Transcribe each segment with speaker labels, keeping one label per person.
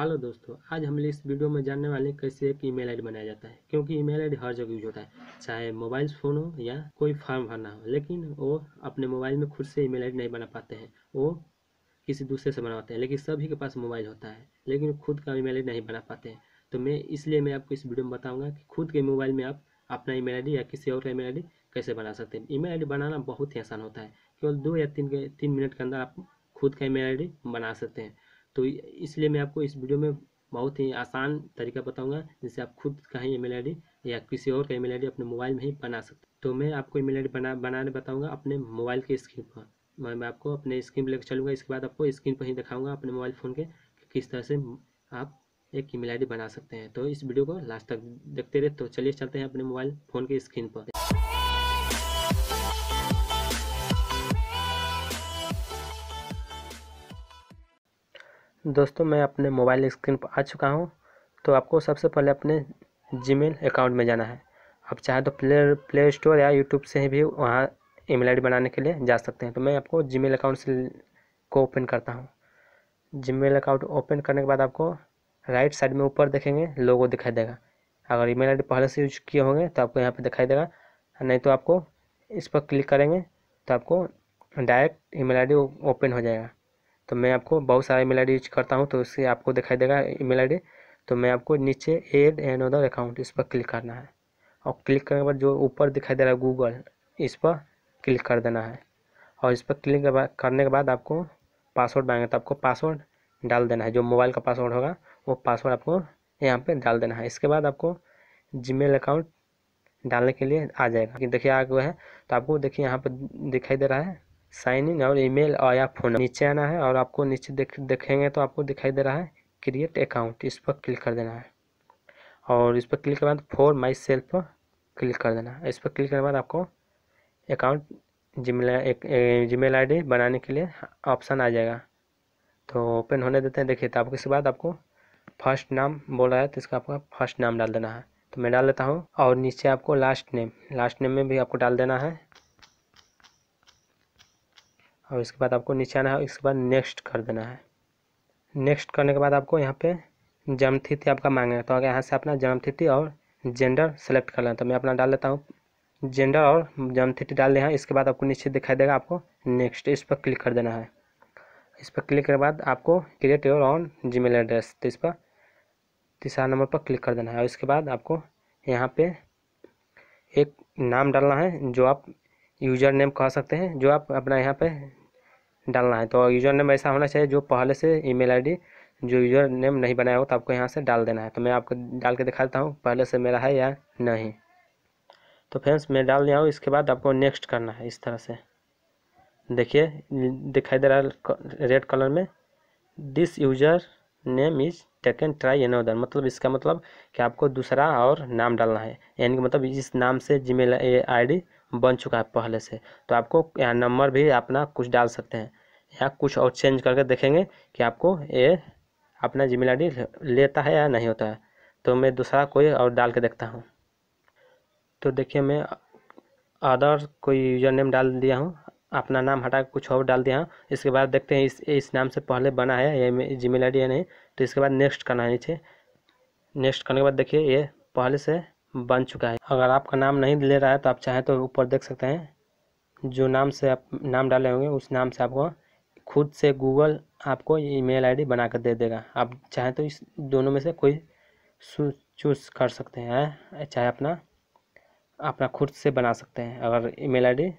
Speaker 1: hello दोस्तों आज हम इस वीडियो में जानने वाले हैं कैसे एक ईमेल आईडी बनाया जाता है क्योंकि ईमेल आईडी हर जगह यूज होता है चाहे मोबाइल फ़ोन हो या कोई फॉर्म भरना हो लेकिन वो अपने मोबाइल में खुद से ईमेल आईडी नहीं बना पाते हैं वो किसी दूसरे से बनाते हैं लेकिन सभी के पास मोबाइल होता है लेकिन खुद का ई मेल नहीं बना पाते हैं तो मैं इसलिए मैं आपको इस वीडियो में बताऊँगा कि खुद के मोबाइल में आप अपना ई मेल या किसी और का ई मेल कैसे बना सकते हैं ई मेल बनाना बहुत ही आसान होता है केवल दो या तीन तीन मिनट के अंदर आप खुद का ई मेल बना सकते हैं तो इसलिए मैं आपको इस वीडियो में बहुत ही आसान तरीका बताऊंगा जिससे आप खुद का ही ईमेल आईडी या किसी और का ईमेल आईडी अपने मोबाइल में ही बना सकते तो मैं आपको ईमेल आईडी बना बनाने बताऊंगा अपने मोबाइल के स्क्रीन पर मैं मैं आपको अपने स्क्रीन पर लेकर चलूँगा इसके बाद आपको स्क्रीन पर ही दिखाऊंगा अपने मोबाइल फ़ोन के कि किस तरह से आप एक ई मेल बना सकते हैं तो इस वीडियो को लास्ट तक देखते रहे तो चलिए चलते हैं अपने मोबाइल फ़ोन के स्क्रीन पर दोस्तों मैं अपने मोबाइल स्क्रीन पर आ चुका हूँ तो आपको सबसे पहले अपने जीमेल अकाउंट में जाना है आप चाहे तो प्ले प्ले स्टोर या यूट्यूब से भी वहाँ ईमेल आईडी बनाने के लिए जा सकते हैं तो मैं आपको जीमेल अकाउंट से को ओपन करता हूँ जीमेल अकाउंट ओपन करने के बाद आपको राइट साइड में ऊपर देखेंगे लोगो दिखाई देगा अगर ईमेल आईडी पहले से यूज किए होंगे तो आपको यहाँ पर दिखाई देगा नहीं तो आपको इस पर क्लिक करेंगे तो आपको डायरेक्ट ई मेल ओपन हो जाएगा तो मैं आपको बहुत सारा ईमेल आईडी यूज करता हूँ तो उससे आपको दिखाई देगा ईमेल आईडी तो मैं आपको नीचे एड एन अदर अकाउंट इस पर क्लिक करना है और क्लिक करने के बाद जो ऊपर दिखाई दे रहा है गूगल इस पर क्लिक कर देना है और इस पर क्लिक करने के बाद आपको पासवर्ड मांगे तो आपको पासवर्ड डाल देना है जो मोबाइल का पासवर्ड होगा वो पासवर्ड आपको यहाँ पे डाल देना है इसके बाद आपको जी अकाउंट डालने के लिए आ जाएगा देखिए आ गया है तो आपको देखिए यहाँ पर दिखाई दे रहा है साइन इन और ईमेल और या फोन नीचे आना है और आपको नीचे देख देखेंगे तो आपको दिखाई दे रहा है क्रिएट अकाउंट इस पर क्लिक कर देना है और इस पर क्लिक करने बाद for myself click कर देना है इस पर क्लिक करने बाद आपको अकाउंट जी मेल जी बनाने के लिए ऑप्शन आ जाएगा तो ओपन होने देते हैं देखिए तो आपको इसके बाद आपको फर्स्ट नाम बोल रहा है तो इसका आपका फर्स्ट नाम डाल देना है तो मैं डाल देता हूँ और नीचे आपको लास्ट नेम लास्ट नेम में भी आपको डाल देना है और इसके बाद आपको नीचे आना है इसके बाद नेक्स्ट कर देना है नेक्स्ट करने के बाद आपको यहाँ पे तिथि आपका मांगेगा तो अगर यहाँ से अपना जन्म तिथि और जेंडर सेलेक्ट कर लें तो मैं अपना डाल लेता हूँ जेंडर और तिथि डाल दें इसके बाद आपको नीचे दिखाई देगा आपको नेक्स्ट इस पर क्लिक कर देना है इस पर क्लिक करने के बाद आपको create your own G address तो इस पर तीसरा नंबर पर क्लिक कर देना है और इसके बाद आपको यहाँ पे एक नाम डालना है जो आप यूज़र नेम कह सकते हैं जो आप अपना यहाँ पे डालना है तो यूज़र नेम ऐसा होना चाहिए जो पहले से ईमेल आईडी जो यूज़र नेम नहीं बनाया हो तो आपको यहाँ से डाल देना है तो मैं आपको डाल के दिखा देता हूँ पहले से मेरा है या नहीं तो फ्रेंड्स मैं डाल दिया हूँ इसके बाद आपको नेक्स्ट करना है इस तरह से देखिए दिखाई दे रहा है रेड कलर में this user name is taken try another मतलब इसका मतलब कि आपको दूसरा और नाम डालना है यानी कि मतलब इस नाम से जी मेल आई बन चुका है पहले से तो आपको यहाँ नंबर भी अपना कुछ डाल सकते हैं यहाँ कुछ और चेंज करके देखेंगे कि आपको ये अपना जी मेल लेता है या नहीं होता है तो मैं दूसरा कोई और डाल के देखता हूँ तो देखिए मैं अदर कोई यूजर नेम डाल दिया हूँ अपना नाम हटा कुछ और डाल दिया हूँ इसके बाद देखते हैं इस इस नाम से पहले बना है ये जी मेल है नहीं तो इसके बाद नेक्स्ट करना है नीचे नेक्स्ट करने के बाद देखिए ये पहले से बन चुका है अगर आपका नाम नहीं ले रहा है तो आप चाहें तो ऊपर देख सकते हैं जो नाम से आप नाम डाले होंगे उस नाम से आपको खुद से गूगल आपको ईमेल आईडी बनाकर दे देगा आप चाहें तो इस दोनों में से कोई चूज कर सकते हैं चाहे अपना अपना खुद से बना सकते हैं अगर ईमेल आईडी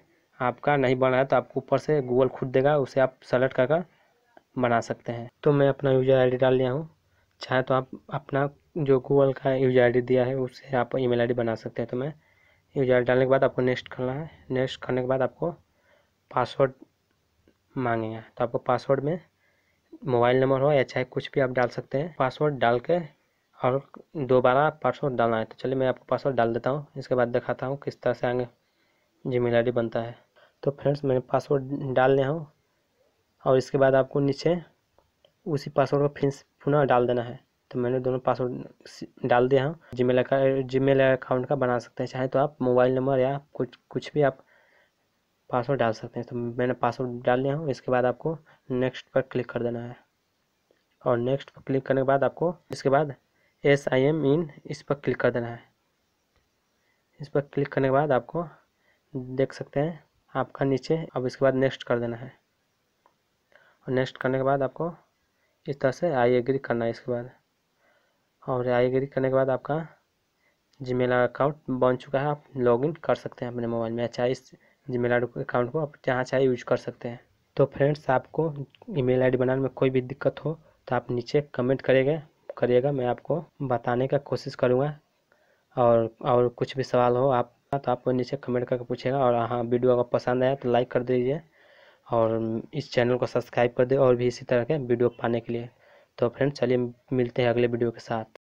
Speaker 1: आपका नहीं बना है तो आपको ऊपर से गूगल खुद देगा उसे आप सेलेक्ट कर कर बना सकते हैं तो मैं अपना यूजर आईडी डाल लिया हूँ चाहे तो आप अपना जो गूगल का यूजर आईडी दिया है उससे आप ईमेल आईडी बना सकते हैं तो मैं यूजर डालने के बाद आपको नेक्स्ट करना है नेक्स्ट करने के बाद आपको पासवर्ड मांगेगा तो आपको पासवर्ड में मोबाइल नंबर हो या चाहे कुछ भी आप डाल सकते हैं पासवर्ड डाल के और दोबारा पासवर्ड डालना है तो चलिए मैं आपको पासवर्ड डाल देता हूँ इसके बाद दिखाता हूँ किस तरह से आगे जीमेल आई बनता है तो फ्रेंड्स मैंने पासवर्ड डाल लिया हूँ और इसके बाद आपको नीचे उसी पासवर्ड को फिर पुनः डाल देना है तो मैंने दोनों पासवर्ड डाल दिया हूँ Gmail account Gmail account का बना सकते हैं चाहे तो आप मोबाइल नंबर या कुछ कुछ भी आप पासवर्ड डाल सकते हैं तो मैंने पासवर्ड डाल लिया हूँ इसके बाद आपको नेक्स्ट पर क्लिक कर देना है और नेक्स्ट पर क्लिक करने के बाद आपको इसके बाद एस आई एम इन इस पर क्लिक कर देना है इस पर क्लिक करने के बाद आपको देख सकते हैं आपका नीचे अब इसके बाद नेक्स्ट कर देना है और नेक्स्ट करने के बाद आपको इस तरह से आई एग्री करना है इसके बाद और आई एग्री करने के बाद आपका जीमेल अकाउंट बन चुका है आप लॉगिन कर सकते हैं अपने मोबाइल में अच्छा इस जीमेल अकाउंट को आप जहाँ चाहे यूज कर सकते हैं तो फ्रेंड्स आपको ईमेल आईडी बनाने में कोई भी दिक्कत हो तो आप नीचे कमेंट करेंगे करिएगा मैं आपको बताने का कोशिश करूँगा और और कुछ भी सवाल हो आप तो आप नीचे कमेंट करके पूछेगा और हाँ वीडियो अगर पसंद आया तो लाइक कर दीजिए और इस चैनल को सब्सक्राइब कर दे और भी इसी तरह के वीडियो पाने के लिए तो फ्रेंड्स चलिए मिलते हैं अगले वीडियो के साथ